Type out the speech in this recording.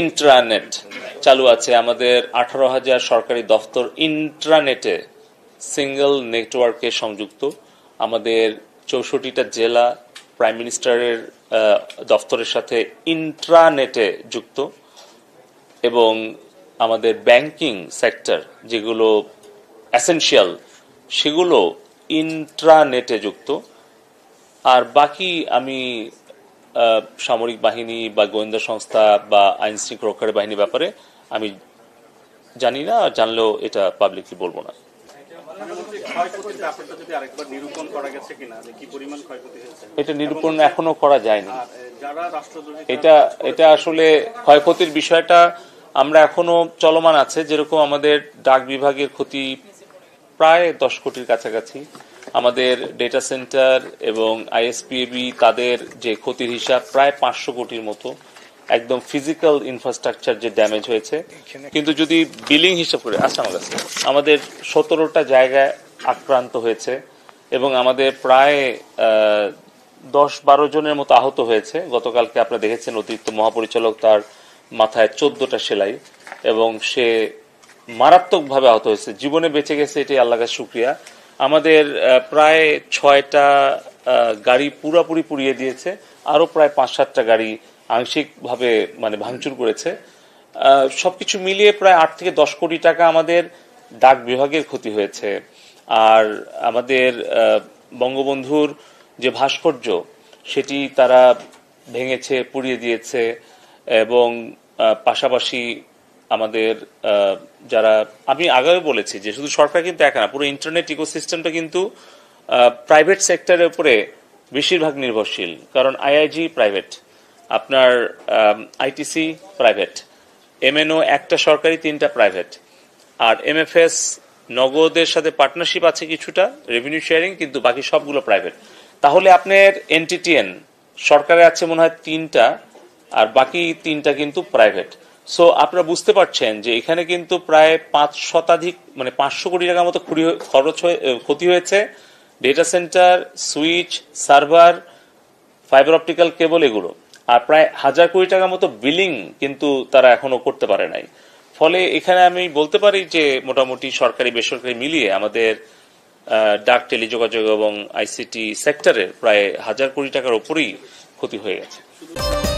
intranet চালু আছে আমাদের আঠারো হাজার সরকারি দফতর ইন্ট্রানেটে সিঙ্গেল নেটওয়ার্কে সংযুক্ত আমাদের চৌষট্টিটা জেলা প্রাইম মিনিস্টারের দফতরের সাথে ইন্ট্রানেটে যুক্ত এবং আমাদের ব্যাংকিং সেক্টর যেগুলো অ্যাসেন্সিয়াল সেগুলো ইন্ট্রানেটে যুক্ত আর বাকি আমি সামরিক বাহিনী বা গোয়েন্দা সংস্থা বা আইন শৃঙ্খলা রক্ষাকারী বাহিনীর ব্যাপারে আমি জানি না জানলেও এটা পাবলিকলি বলবো না এটা নিরূপণ এখনো করা যায়নি এটা এটা আসলে ক্ষয়ক্ষতির বিষয়টা আমরা এখনো চলমান আছে যেরকম আমাদের ডাক বিভাগের ক্ষতি প্রায় দশ কোটির কাছাকাছি আমাদের ডেটা সেন্টার এবং আইএসপিএবি তাদের যে ক্ষতির হিসাব প্রায় পাঁচশো কোটির মতো একদম ফিজিক্যাল ইনফ্রাস্ট্রাকচার যে ড্যামেজ হয়েছে কিন্তু যদি বিলিং হিসাব করে আচ্ছা আমার কাছে আমাদের সতেরোটা জায়গায় আক্রান্ত হয়েছে এবং আমাদের প্রায় দশ বারো জনের মতো আহত হয়েছে গতকালকে আপনারা দেখেছেন অতিরিক্ত মহাপরিচালক তার মাথায় চোদ্দটা সেলাই এবং সে মারাত্মকভাবে আহত হয়েছে জীবনে বেঁচে গেছে এটি আল্লাহ শুক্রিয়া আমাদের প্রায় ছয়টা গাড়ি পুরাপুরি পুড়িয়ে দিয়েছে আরও প্রায় পাঁচ সাতটা গাড়ি আংশিকভাবে মানে ভাঙচুর করেছে সবকিছু মিলিয়ে প্রায় আট থেকে দশ কোটি টাকা আমাদের ডাক বিভাগের ক্ষতি হয়েছে আর আমাদের বঙ্গবন্ধুর যে ভাস্কর্য সেটি তারা ভেঙেছে পুড়িয়ে দিয়েছে এবং পাশাপাশি আমাদের যারা আমি আগেও বলেছি যে শুধু সরকার কিন্তু একা না পুরো ইন্টারনেট ইকোসিস্টেমটা কিন্তু প্রাইভেট সেক্টরের উপরে বেশিরভাগ নির্ভরশীল কারণ আইআইজি প্রাইভেট আপনার আইটিসি প্রাইভেট এমএনও একটা সরকারি তিনটা প্রাইভেট আর এমএফএস নগদের সাথে পার্টনারশিপ আছে কিছুটা রেভিনিউ শেয়ারিং কিন্তু বাকি সবগুলো প্রাইভেট তাহলে আপনার এনটিটিএন সরকারে আছে মনে হয় তিনটা আর বাকি তিনটা কিন্তু প্রাইভেট সো আপনারা বুঝতে পারছেন যে এখানে কিন্তু প্রায় পাঁচ শতাধিক মানে পাঁচশো কোটি টাকার মতো খরচ ক্ষতি হয়েছে data centre switch server fibre optical cable এগুলো আর প্রায় হাজার কোটি টাকার মতো বিলিং কিন্তু তারা এখনো করতে পারে নাই ফলে এখানে আমি বলতে পারি যে মোটামুটি সরকারি বেসরকারি মিলিয়ে আমাদের ডাক টেলিযোগাযোগ এবং আইসিটি সেক্টরের প্রায় হাজার কোটি টাকার ওপরেই ক্ষতি হয়ে গেছে